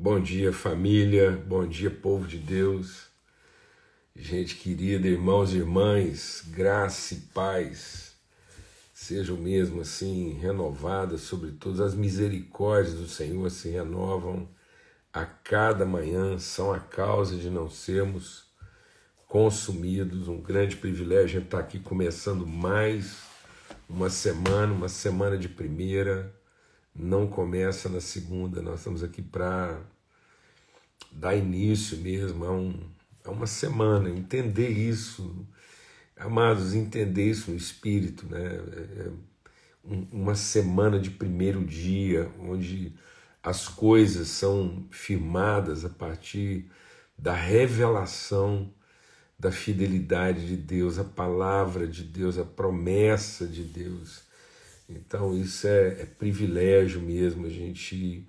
Bom dia, família. Bom dia, povo de Deus. Gente querida, irmãos e irmãs, graça e paz sejam mesmo assim renovadas sobre todas as misericórdias do Senhor se renovam a cada manhã, são a causa de não sermos consumidos. Um grande privilégio estar tá aqui começando mais uma semana, uma semana de primeira não começa na segunda, nós estamos aqui para dar início mesmo a, um, a uma semana, entender isso, amados, entender isso no espírito, né? É, é uma semana de primeiro dia, onde as coisas são firmadas a partir da revelação da fidelidade de Deus, a palavra de Deus, a promessa de Deus então, isso é, é privilégio mesmo, a gente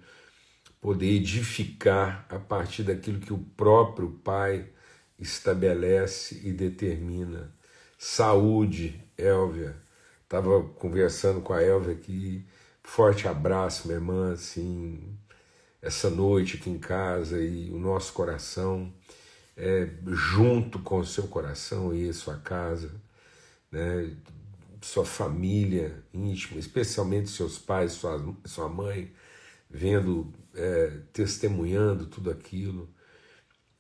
poder edificar a partir daquilo que o próprio Pai estabelece e determina. Saúde, Elvia. Estava conversando com a Elvia aqui. Forte abraço, minha irmã, assim, essa noite aqui em casa e o nosso coração é junto com o seu coração e a sua casa, né? sua família íntima, especialmente seus pais, sua, sua mãe, vendo, é, testemunhando tudo aquilo,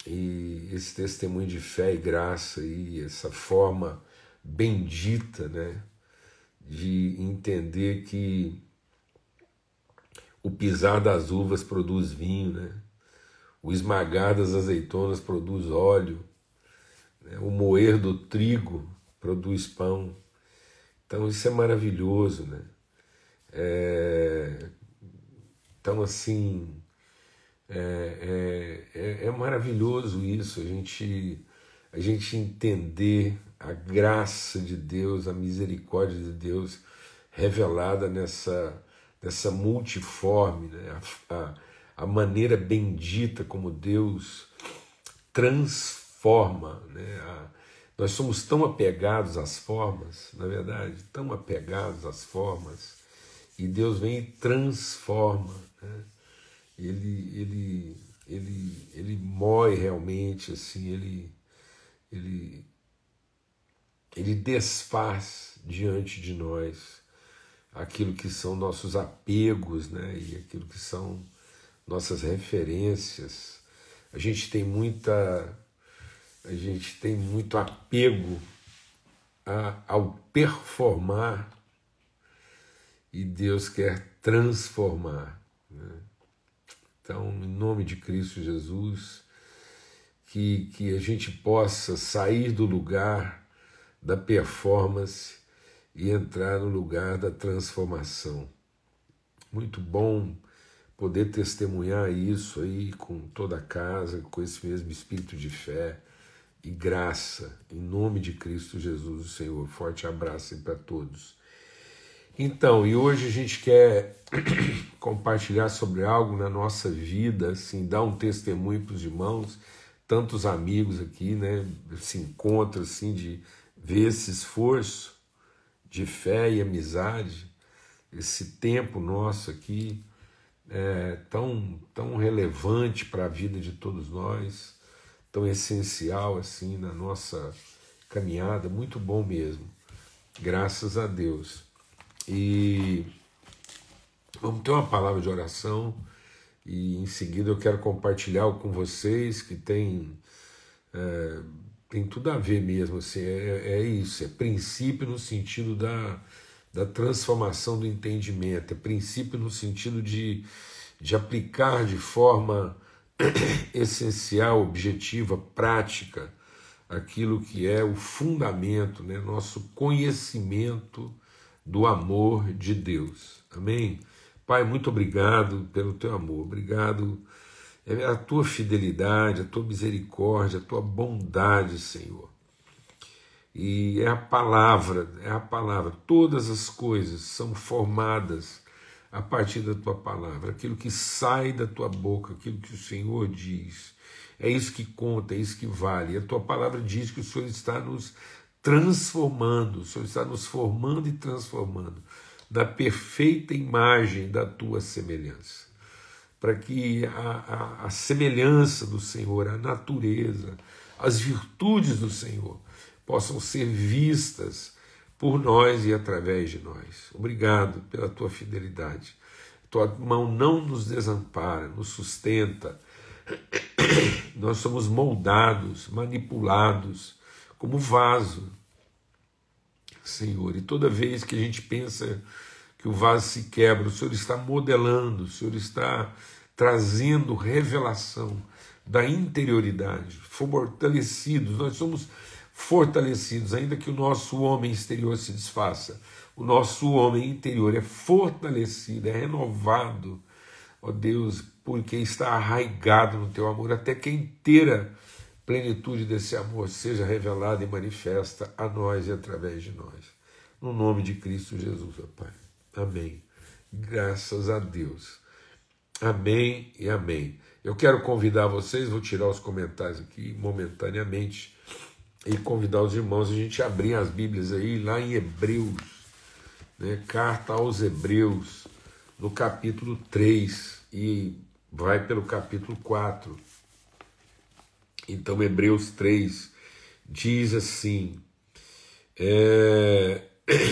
e esse testemunho de fé e graça e essa forma bendita, né, de entender que o pisar das uvas produz vinho, né? o esmagar das azeitonas produz óleo, né? o moer do trigo produz pão. Então isso é maravilhoso, né? É... Então assim é, é, é, é, maravilhoso isso, a gente, a gente entender a graça de Deus, a misericórdia de Deus revelada nessa, nessa multiforme, né? a, a, a maneira bendita como Deus transforma né? a, nós somos tão apegados às formas, na é verdade, tão apegados às formas, e Deus vem e transforma. Né? Ele, ele, ele, ele mói realmente, assim, ele, ele, ele desfaz diante de nós aquilo que são nossos apegos, né? E aquilo que são nossas referências. A gente tem muita a gente tem muito apego a, ao performar e Deus quer transformar. Né? Então, em nome de Cristo Jesus, que, que a gente possa sair do lugar da performance e entrar no lugar da transformação. Muito bom poder testemunhar isso aí com toda a casa, com esse mesmo espírito de fé e graça, em nome de Cristo Jesus, o Senhor. Forte abraço para todos. Então, e hoje a gente quer compartilhar sobre algo na nossa vida, assim, dar um testemunho para os irmãos, tantos amigos aqui, né, se encontram, assim, de ver esse esforço de fé e amizade, esse tempo nosso aqui, é, tão, tão relevante para a vida de todos nós tão essencial assim na nossa caminhada, muito bom mesmo. Graças a Deus. E vamos ter uma palavra de oração e em seguida eu quero compartilhar com vocês que tem é, tem tudo a ver mesmo assim, é, é, é isso, é princípio no sentido da, da transformação do entendimento, é princípio no sentido de, de aplicar de forma essencial, objetiva, prática, aquilo que é o fundamento, né, nosso conhecimento do amor de Deus. Amém? Pai, muito obrigado pelo teu amor, obrigado pela é, tua fidelidade, a tua misericórdia, a tua bondade, Senhor. E é a palavra, é a palavra. Todas as coisas são formadas a partir da tua palavra, aquilo que sai da tua boca, aquilo que o Senhor diz. É isso que conta, é isso que vale. A tua palavra diz que o Senhor está nos transformando, o Senhor está nos formando e transformando na perfeita imagem da tua semelhança. Para que a, a, a semelhança do Senhor, a natureza, as virtudes do Senhor possam ser vistas por nós e através de nós. Obrigado pela tua fidelidade. Tua mão não nos desampara, nos sustenta. Nós somos moldados, manipulados como vaso, Senhor. E toda vez que a gente pensa que o vaso se quebra, o Senhor está modelando, o Senhor está trazendo revelação da interioridade, fortalecidos. Nós somos fortalecidos, ainda que o nosso homem exterior se desfaça, o nosso homem interior é fortalecido, é renovado, ó Deus, porque está arraigado no teu amor, até que a inteira plenitude desse amor seja revelada e manifesta a nós e através de nós. No nome de Cristo Jesus, ó Pai. Amém. Graças a Deus. Amém e amém. Eu quero convidar vocês, vou tirar os comentários aqui momentaneamente e convidar os irmãos a gente abrir as Bíblias aí lá em Hebreus, né? Carta aos Hebreus, no capítulo 3 e vai pelo capítulo 4. Então, Hebreus 3 diz assim, é,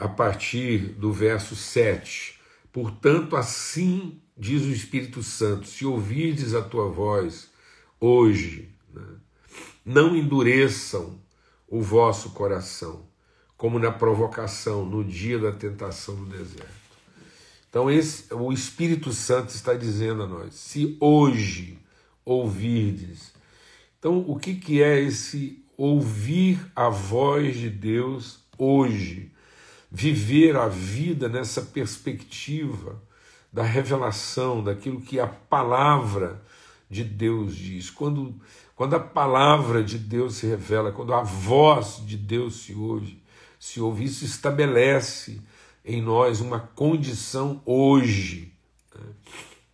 a partir do verso 7: Portanto, assim diz o Espírito Santo: se ouvirdes a tua voz hoje, né? Não endureçam o vosso coração, como na provocação, no dia da tentação no deserto. Então, esse, o Espírito Santo está dizendo a nós: se hoje ouvirdes. Então, o que, que é esse ouvir a voz de Deus hoje? Viver a vida nessa perspectiva da revelação, daquilo que a palavra de Deus diz. Quando quando a palavra de Deus se revela, quando a voz de Deus se ouve, se ouve isso estabelece em nós uma condição hoje. Né?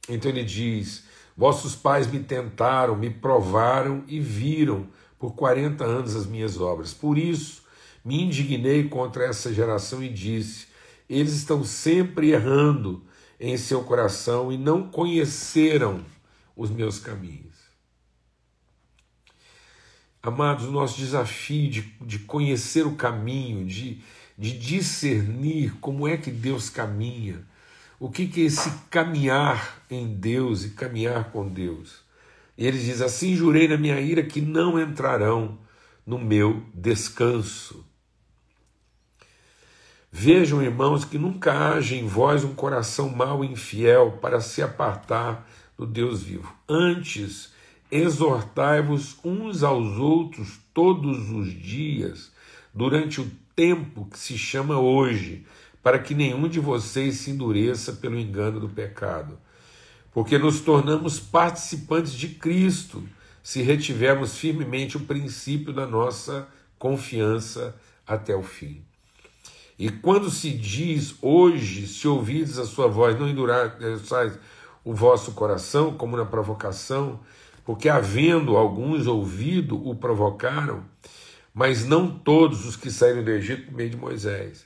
Então ele diz: Vossos pais me tentaram, me provaram e viram por 40 anos as minhas obras. Por isso me indignei contra essa geração e disse: Eles estão sempre errando em seu coração e não conheceram os meus caminhos. Amados, o nosso desafio de, de conhecer o caminho, de, de discernir como é que Deus caminha, o que, que é esse caminhar em Deus e caminhar com Deus. E ele diz: Assim jurei na minha ira que não entrarão no meu descanso. Vejam, irmãos, que nunca haja em vós um coração mau e infiel para se apartar do Deus vivo. Antes, Exortai-vos uns aos outros todos os dias, durante o tempo que se chama hoje, para que nenhum de vocês se endureça pelo engano do pecado. Porque nos tornamos participantes de Cristo se retivermos firmemente o princípio da nossa confiança até o fim. E quando se diz hoje, se ouvides a sua voz, não endureçais o vosso coração, como na provocação, porque havendo alguns ouvido, o provocaram, mas não todos os que saíram do Egito por meio de Moisés.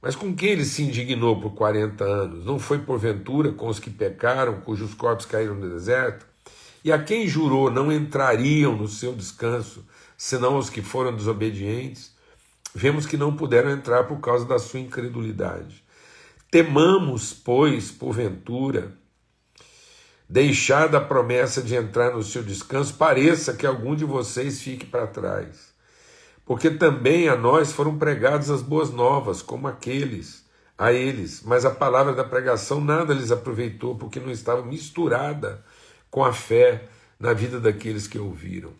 Mas com quem ele se indignou por 40 anos? Não foi porventura com os que pecaram, cujos corpos caíram no deserto? E a quem jurou não entrariam no seu descanso, senão os que foram desobedientes? Vemos que não puderam entrar por causa da sua incredulidade. Temamos, pois, porventura, deixar da promessa de entrar no seu descanso, pareça que algum de vocês fique para trás. Porque também a nós foram pregadas as boas novas, como aqueles, a eles, mas a palavra da pregação nada lhes aproveitou, porque não estava misturada com a fé na vida daqueles que ouviram.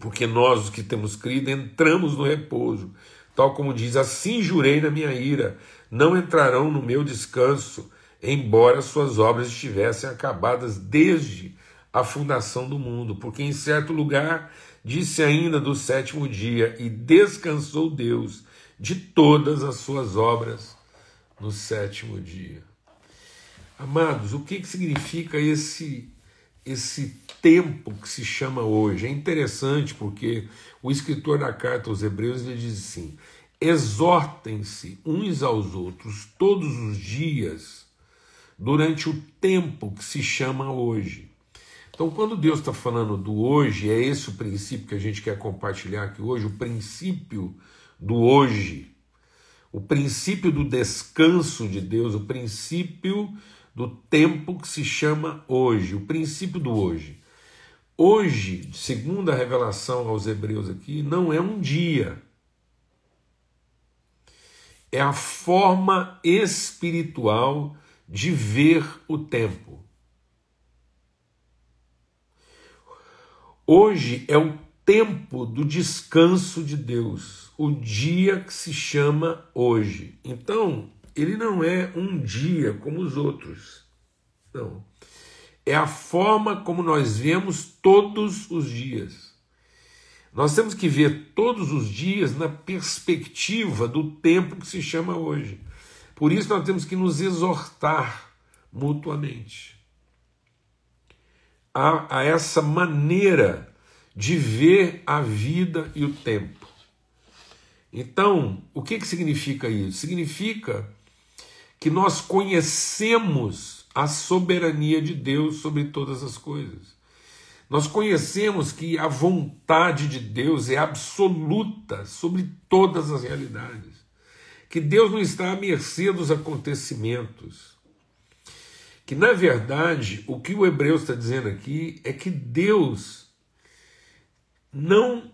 Porque nós, os que temos crido, entramos no repouso, tal como diz: Assim jurei na minha ira, não entrarão no meu descanso embora suas obras estivessem acabadas desde a fundação do mundo, porque em certo lugar disse ainda do sétimo dia e descansou Deus de todas as suas obras no sétimo dia. Amados, o que, que significa esse esse tempo que se chama hoje? É interessante porque o escritor da carta aos Hebreus ele diz assim: exortem-se uns aos outros todos os dias durante o tempo que se chama hoje. Então, quando Deus está falando do hoje, é esse o princípio que a gente quer compartilhar aqui hoje, o princípio do hoje, o princípio do descanso de Deus, o princípio do tempo que se chama hoje, o princípio do hoje. Hoje, segundo a revelação aos Hebreus aqui, não é um dia. É a forma espiritual de ver o tempo. Hoje é o tempo do descanso de Deus, o dia que se chama hoje. Então, ele não é um dia como os outros. Não. É a forma como nós vemos todos os dias. Nós temos que ver todos os dias na perspectiva do tempo que se chama hoje. Por isso nós temos que nos exortar mutuamente a, a essa maneira de ver a vida e o tempo. Então, o que, que significa isso? Significa que nós conhecemos a soberania de Deus sobre todas as coisas. Nós conhecemos que a vontade de Deus é absoluta sobre todas as realidades que Deus não está à mercê dos acontecimentos. Que, na verdade, o que o Hebreu está dizendo aqui é que Deus não.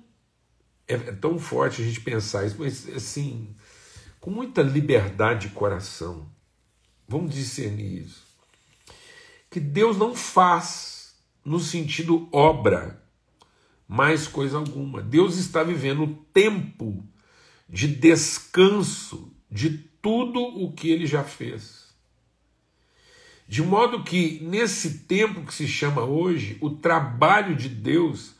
É, é tão forte a gente pensar isso, mas assim, com muita liberdade de coração. Vamos discernir isso. Que Deus não faz, no sentido obra, mais coisa alguma. Deus está vivendo o tempo de descanso de tudo o que ele já fez. De modo que, nesse tempo que se chama hoje, o trabalho de Deus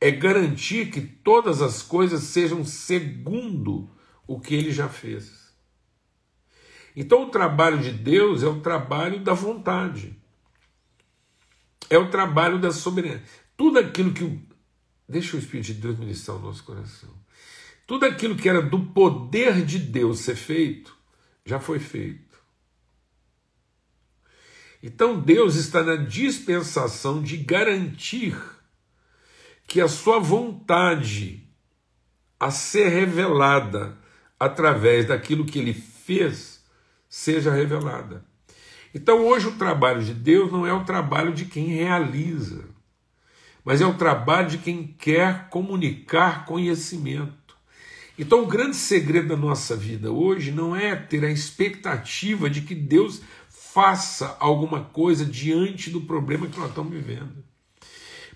é garantir que todas as coisas sejam segundo o que ele já fez. Então, o trabalho de Deus é o trabalho da vontade, é o trabalho da soberania. Tudo aquilo que. Deixa o Espírito de Deus ministrar o nosso coração tudo aquilo que era do poder de Deus ser feito, já foi feito. Então Deus está na dispensação de garantir que a sua vontade a ser revelada através daquilo que ele fez seja revelada. Então hoje o trabalho de Deus não é o trabalho de quem realiza, mas é o trabalho de quem quer comunicar conhecimento. Então, o grande segredo da nossa vida hoje não é ter a expectativa de que Deus faça alguma coisa diante do problema que nós estamos vivendo,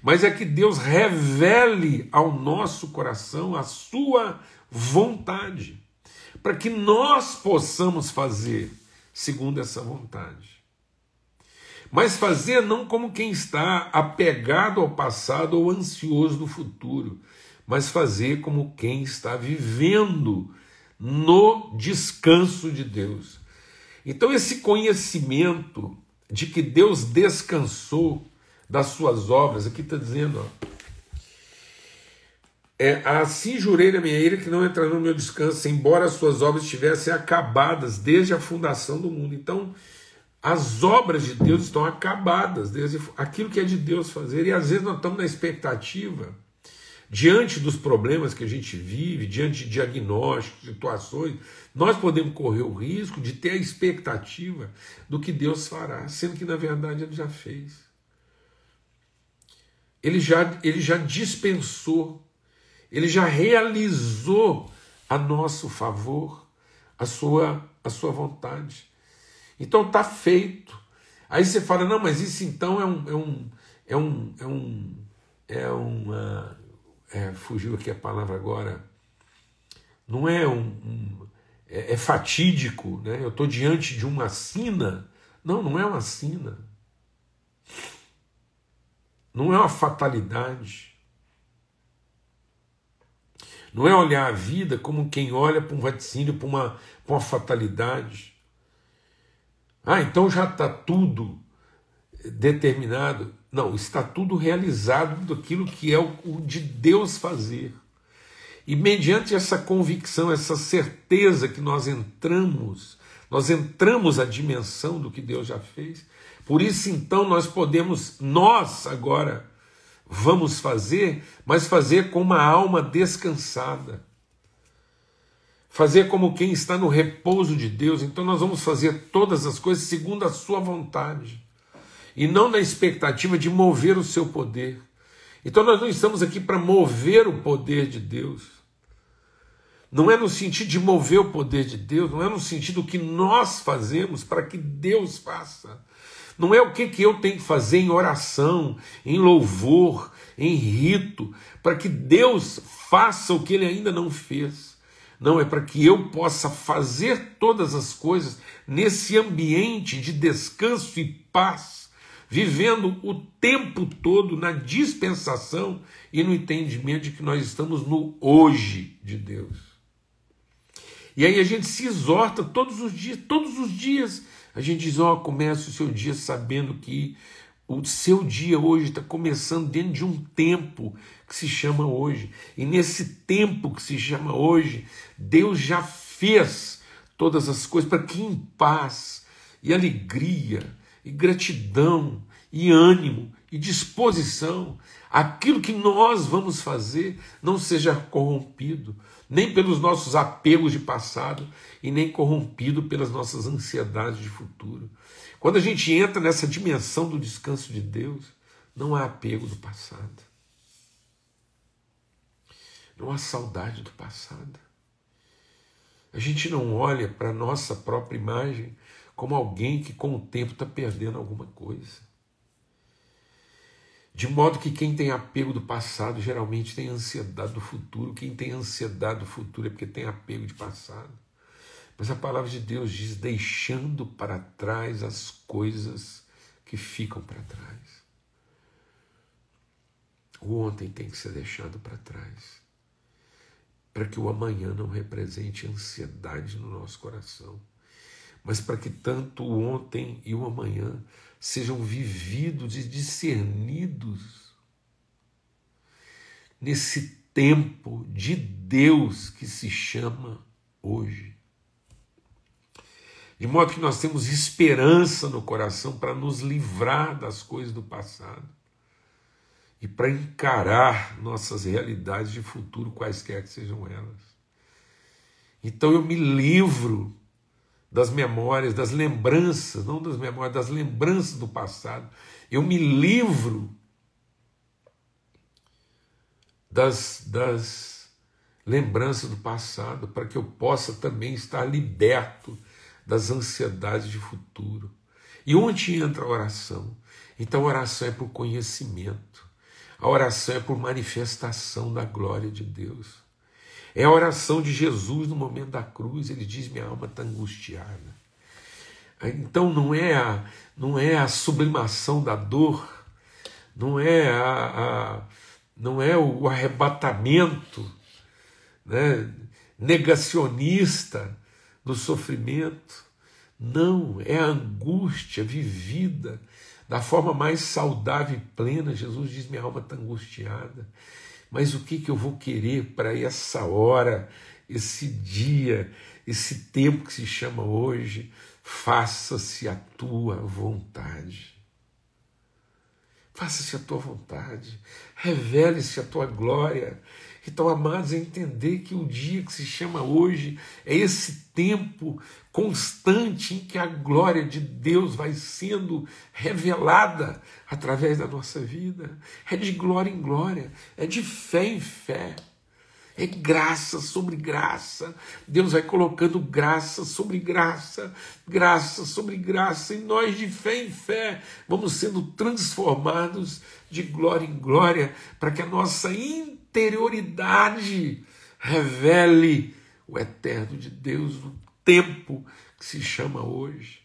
mas é que Deus revele ao nosso coração a sua vontade, para que nós possamos fazer segundo essa vontade. Mas fazer não como quem está apegado ao passado ou ansioso do futuro, mas fazer como quem está vivendo no descanso de Deus. Então, esse conhecimento de que Deus descansou das suas obras, aqui está dizendo, ó, é, assim jurei na minha ira que não entrará no meu descanso, embora as suas obras estivessem acabadas desde a fundação do mundo. Então, as obras de Deus estão acabadas, desde aquilo que é de Deus fazer, e às vezes nós estamos na expectativa diante dos problemas que a gente vive, diante de diagnósticos, situações, nós podemos correr o risco de ter a expectativa do que Deus fará, sendo que na verdade Ele já fez. Ele já, ele já dispensou, ele já realizou a nosso favor a sua, a sua vontade. Então está feito. Aí você fala, não, mas isso então é um. É um, é um, é um é uma é, fugiu aqui a palavra agora, não é um, um é, é, fatídico, né? Eu estou diante de uma sina. Não, não é uma sina. Não é uma fatalidade. Não é olhar a vida como quem olha para um vaticínio, para uma, para uma fatalidade. Ah, então já está tudo determinado. Não, está tudo realizado daquilo que é o, o de Deus fazer. E mediante essa convicção, essa certeza que nós entramos, nós entramos a dimensão do que Deus já fez. Por isso então nós podemos, nós agora vamos fazer, mas fazer com uma alma descansada. Fazer como quem está no repouso de Deus. Então nós vamos fazer todas as coisas segundo a sua vontade e não na expectativa de mover o seu poder. Então nós não estamos aqui para mover o poder de Deus. Não é no sentido de mover o poder de Deus, não é no sentido que nós fazemos para que Deus faça. Não é o que, que eu tenho que fazer em oração, em louvor, em rito, para que Deus faça o que ele ainda não fez. Não, é para que eu possa fazer todas as coisas nesse ambiente de descanso e paz vivendo o tempo todo na dispensação e no entendimento de que nós estamos no hoje de Deus. E aí a gente se exorta todos os dias, todos os dias a gente diz, ó, oh, começa o seu dia sabendo que o seu dia hoje está começando dentro de um tempo que se chama hoje. E nesse tempo que se chama hoje, Deus já fez todas as coisas para que em paz e alegria e gratidão, e ânimo, e disposição, aquilo que nós vamos fazer não seja corrompido, nem pelos nossos apegos de passado e nem corrompido pelas nossas ansiedades de futuro. Quando a gente entra nessa dimensão do descanso de Deus, não há apego do passado. Não há saudade do passado. A gente não olha para a nossa própria imagem como alguém que com o tempo está perdendo alguma coisa. De modo que quem tem apego do passado geralmente tem ansiedade do futuro. Quem tem ansiedade do futuro é porque tem apego de passado. Mas a palavra de Deus diz: deixando para trás as coisas que ficam para trás. O ontem tem que ser deixado para trás, para que o amanhã não represente ansiedade no nosso coração mas para que tanto o ontem e o amanhã sejam vividos e discernidos nesse tempo de Deus que se chama hoje. De modo que nós temos esperança no coração para nos livrar das coisas do passado e para encarar nossas realidades de futuro, quaisquer que sejam elas. Então eu me livro das memórias, das lembranças, não das memórias, das lembranças do passado. Eu me livro das, das lembranças do passado para que eu possa também estar liberto das ansiedades de futuro. E onde entra a oração? Então, a oração é por conhecimento, a oração é por manifestação da glória de Deus. É a oração de Jesus no momento da cruz. Ele diz: Minha alma está angustiada. Então não é a, não é a sublimação da dor, não é a, a não é o arrebatamento né, negacionista do sofrimento. Não, é a angústia vivida da forma mais saudável e plena. Jesus diz: Minha alma está angustiada mas o que, que eu vou querer para essa hora, esse dia, esse tempo que se chama hoje? Faça-se a tua vontade. Faça-se a tua vontade, revele-se a tua glória, estão amados, a entender que o dia que se chama hoje é esse tempo constante em que a glória de Deus vai sendo revelada através da nossa vida. É de glória em glória, é de fé em fé. É graça sobre graça. Deus vai colocando graça sobre graça, graça sobre graça, e nós, de fé em fé, vamos sendo transformados de glória em glória, para que a nossa posterioridade revele o eterno de Deus no tempo que se chama hoje.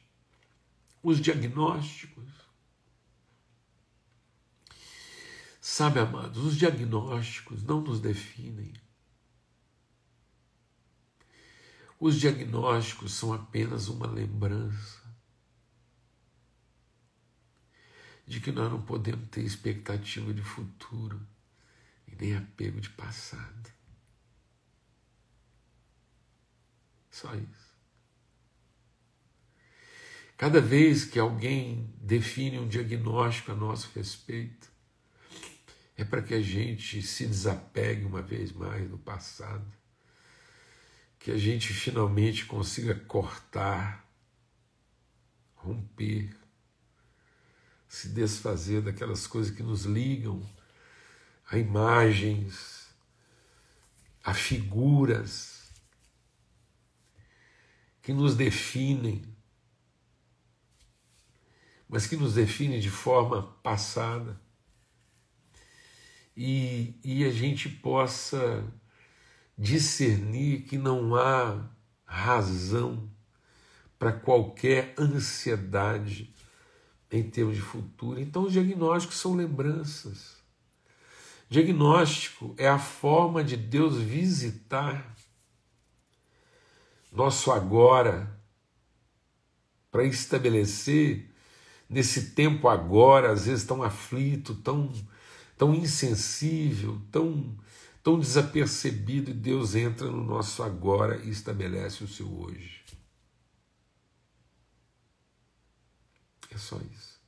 Os diagnósticos. Sabe, amados, os diagnósticos não nos definem. Os diagnósticos são apenas uma lembrança de que nós não podemos ter expectativa de futuro e nem apego de passado. Só isso. Cada vez que alguém define um diagnóstico a nosso respeito, é para que a gente se desapegue uma vez mais do passado, que a gente finalmente consiga cortar, romper, se desfazer daquelas coisas que nos ligam a imagens, a figuras que nos definem, mas que nos definem de forma passada. E, e a gente possa discernir que não há razão para qualquer ansiedade em termos de futuro. Então, os diagnósticos são lembranças. Diagnóstico é a forma de Deus visitar nosso agora para estabelecer nesse tempo agora, às vezes tão aflito, tão tão insensível, tão tão desapercebido, e Deus entra no nosso agora e estabelece o seu hoje. É só isso.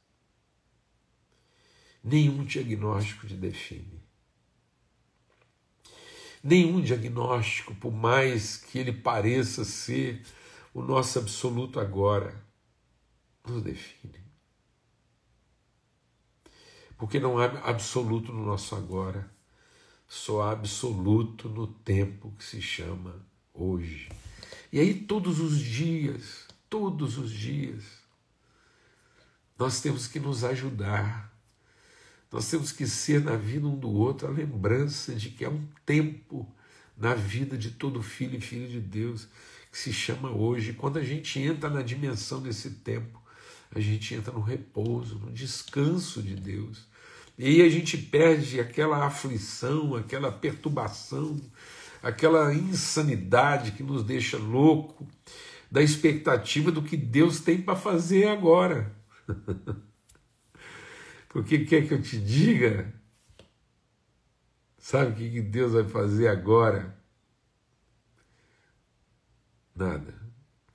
Nenhum diagnóstico te define. Nenhum diagnóstico, por mais que ele pareça ser o nosso absoluto agora, nos define. Porque não há absoluto no nosso agora, só há absoluto no tempo que se chama hoje. E aí, todos os dias, todos os dias, nós temos que nos ajudar nós temos que ser na vida um do outro a lembrança de que há um tempo na vida de todo filho e filha de Deus que se chama hoje. Quando a gente entra na dimensão desse tempo, a gente entra no repouso, no descanso de Deus. E aí a gente perde aquela aflição, aquela perturbação, aquela insanidade que nos deixa louco da expectativa do que Deus tem para fazer agora. Porque quer que eu te diga? Sabe o que Deus vai fazer agora? Nada.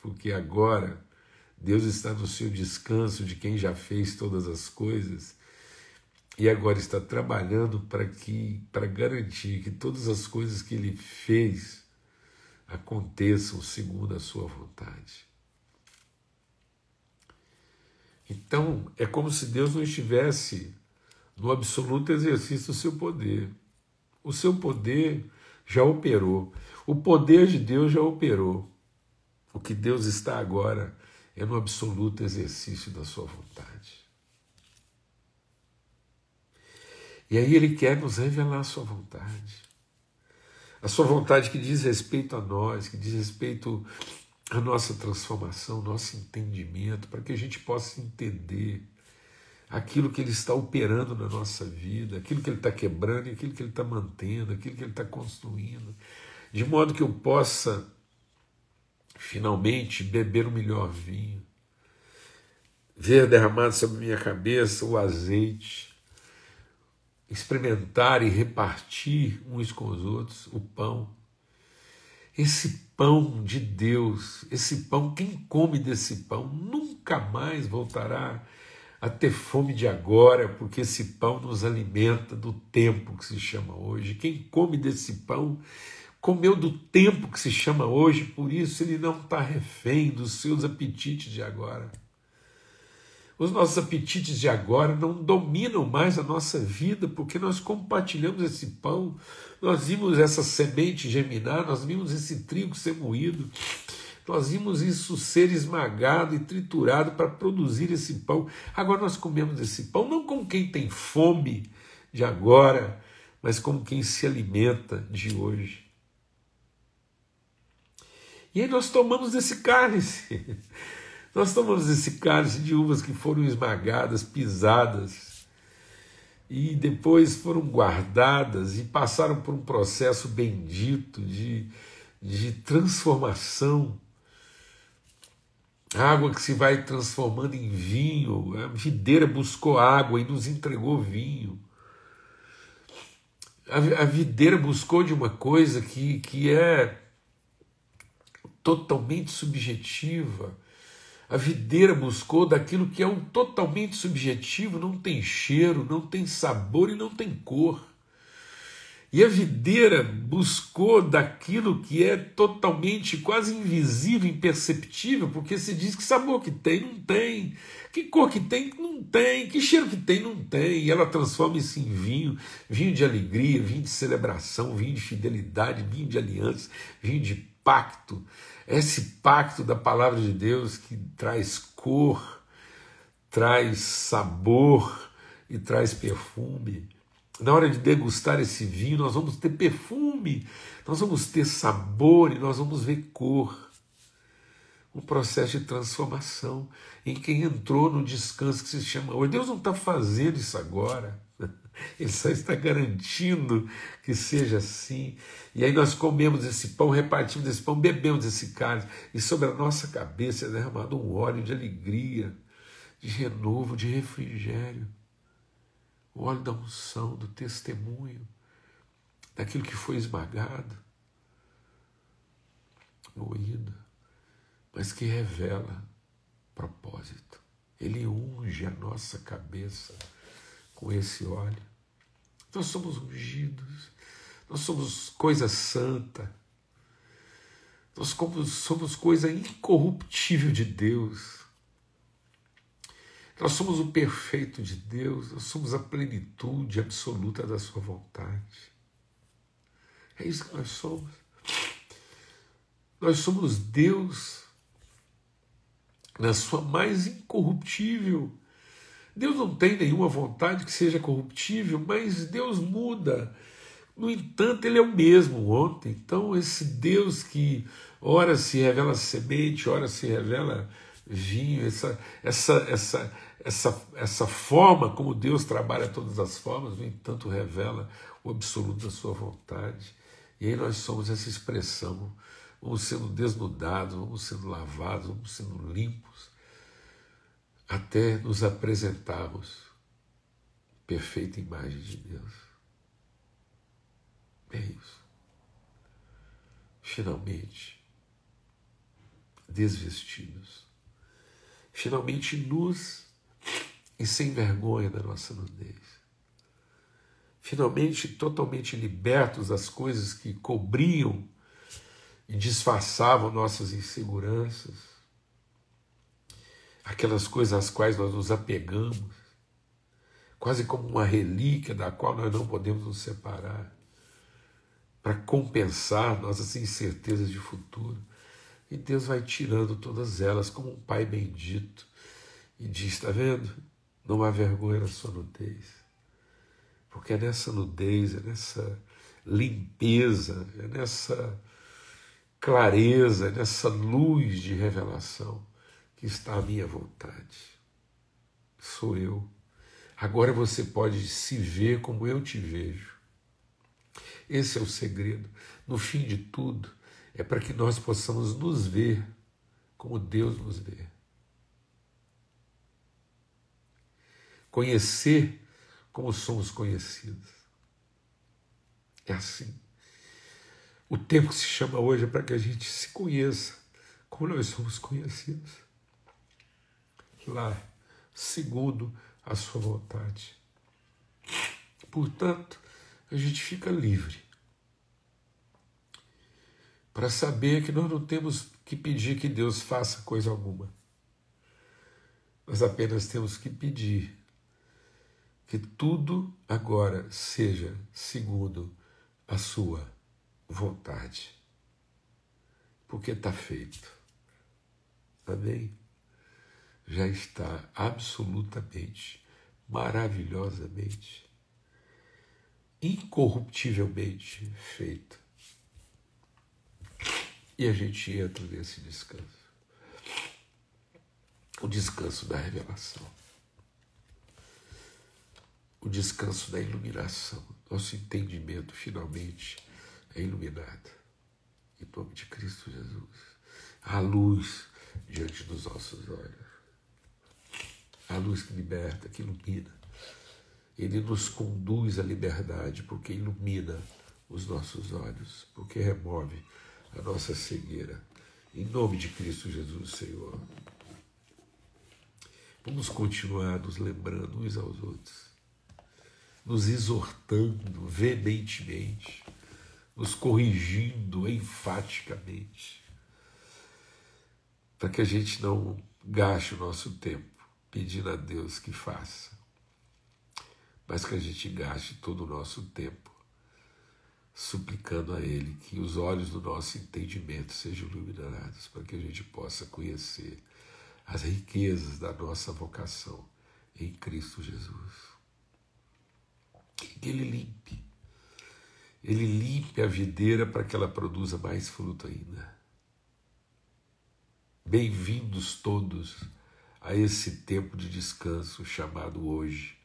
Porque agora Deus está no seu descanso de quem já fez todas as coisas e agora está trabalhando para que para garantir que todas as coisas que ele fez aconteçam segundo a sua vontade. Então, é como se Deus não estivesse no absoluto exercício do seu poder. O seu poder já operou. O poder de Deus já operou. O que Deus está agora é no absoluto exercício da sua vontade. E aí ele quer nos revelar a sua vontade. A sua vontade que diz respeito a nós, que diz respeito a nossa transformação, nosso entendimento, para que a gente possa entender aquilo que Ele está operando na nossa vida, aquilo que Ele está quebrando, aquilo que Ele está mantendo, aquilo que Ele está construindo, de modo que eu possa finalmente beber o melhor vinho, ver derramado sobre minha cabeça o azeite, experimentar e repartir uns com os outros o pão esse pão de Deus, esse pão, quem come desse pão nunca mais voltará a ter fome de agora, porque esse pão nos alimenta do tempo que se chama hoje. Quem come desse pão comeu do tempo que se chama hoje, por isso ele não está refém dos seus apetites de agora. Os nossos apetites de agora não dominam mais a nossa vida, porque nós compartilhamos esse pão, nós vimos essa semente germinar, nós vimos esse trigo ser moído, nós vimos isso ser esmagado e triturado para produzir esse pão. Agora nós comemos esse pão não como quem tem fome de agora, mas como quem se alimenta de hoje. E aí nós tomamos desse cálice. Nós tomamos esse cálice de uvas que foram esmagadas, pisadas, e depois foram guardadas e passaram por um processo bendito de, de transformação. Água que se vai transformando em vinho, a videira buscou água e nos entregou vinho. A, a videira buscou de uma coisa que, que é totalmente subjetiva a videira buscou daquilo que é um totalmente subjetivo, não tem cheiro, não tem sabor e não tem cor. E a videira buscou daquilo que é totalmente quase invisível, imperceptível, porque se diz que sabor que tem, não tem, que cor que tem, não tem, que cheiro que tem, não tem. E ela transforma isso em vinho, vinho de alegria, vinho de celebração, vinho de fidelidade, vinho de aliança, vinho de pacto. Esse pacto da palavra de Deus que traz cor, traz sabor e traz perfume. Na hora de degustar esse vinho, nós vamos ter perfume, nós vamos ter sabor e nós vamos ver cor. Um processo de transformação em quem entrou no descanso que se chama Deus não está fazendo isso agora. Ele só está garantindo que seja assim. E aí nós comemos esse pão, repartimos esse pão, bebemos esse cálice, e sobre a nossa cabeça é derramado um óleo de alegria, de renovo, de refrigério. O óleo da unção, do testemunho, daquilo que foi esmagado, moído, mas que revela propósito. Ele unge a nossa cabeça com esse óleo nós somos ungidos, nós somos coisa santa, nós somos coisa incorruptível de Deus. Nós somos o perfeito de Deus, nós somos a plenitude absoluta da Sua vontade. É isso que nós somos. Nós somos Deus na Sua mais incorruptível Deus não tem nenhuma vontade que seja corruptível, mas Deus muda. No entanto, ele é o mesmo ontem. Então, esse Deus que ora se revela semente, ora se revela vinho, essa, essa, essa, essa, essa forma como Deus trabalha todas as formas, no entanto, revela o absoluto da sua vontade. E aí nós somos essa expressão. Vamos sendo desnudados, vamos sendo lavados, vamos sendo limpos até nos apresentarmos perfeita imagem de Deus. É isso. Finalmente, desvestidos. Finalmente, nus e sem vergonha da nossa nudez. Finalmente, totalmente libertos das coisas que cobriam e disfarçavam nossas inseguranças aquelas coisas às quais nós nos apegamos, quase como uma relíquia da qual nós não podemos nos separar, para compensar nossas incertezas de futuro. E Deus vai tirando todas elas como um pai bendito e diz: está vendo? Não há vergonha na sua nudez. Porque é nessa nudez, é nessa limpeza, é nessa clareza, é nessa luz de revelação que está à minha vontade. Sou eu. Agora você pode se ver como eu te vejo. Esse é o segredo. No fim de tudo, é para que nós possamos nos ver como Deus nos vê. Conhecer como somos conhecidos. É assim. O tempo que se chama hoje é para que a gente se conheça como nós somos conhecidos lá, segundo a sua vontade. Portanto, a gente fica livre para saber que nós não temos que pedir que Deus faça coisa alguma. Nós apenas temos que pedir que tudo agora seja segundo a sua vontade. Porque está feito. Amém? já está absolutamente, maravilhosamente, incorruptivelmente feito. E a gente entra nesse descanso o descanso da revelação, o descanso da iluminação. Nosso entendimento finalmente é iluminado. Em nome de Cristo Jesus, a luz diante dos nossos olhos a luz que liberta, que ilumina. Ele nos conduz à liberdade, porque ilumina os nossos olhos, porque remove a nossa cegueira. Em nome de Cristo Jesus, Senhor. Vamos continuar nos lembrando uns aos outros, nos exortando veementemente, nos corrigindo enfaticamente, para que a gente não gaste o nosso tempo pedindo a Deus que faça, mas que a gente gaste todo o nosso tempo suplicando a Ele que os olhos do nosso entendimento sejam iluminados para que a gente possa conhecer as riquezas da nossa vocação em Cristo Jesus. Que Ele limpe, Ele limpe a videira para que ela produza mais fruto ainda. Bem-vindos todos a esse tempo de descanso chamado hoje.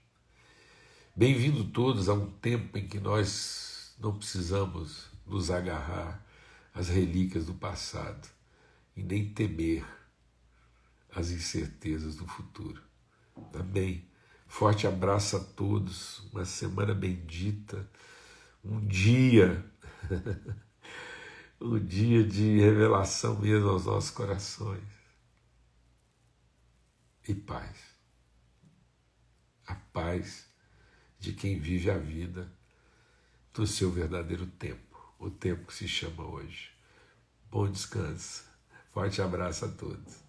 Bem-vindo todos a um tempo em que nós não precisamos nos agarrar às relíquias do passado e nem temer as incertezas do futuro. Amém. Forte abraço a todos, uma semana bendita, um dia, um dia de revelação mesmo aos nossos corações e paz. A paz de quem vive a vida do seu verdadeiro tempo, o tempo que se chama hoje. Bom descanso. Forte abraço a todos.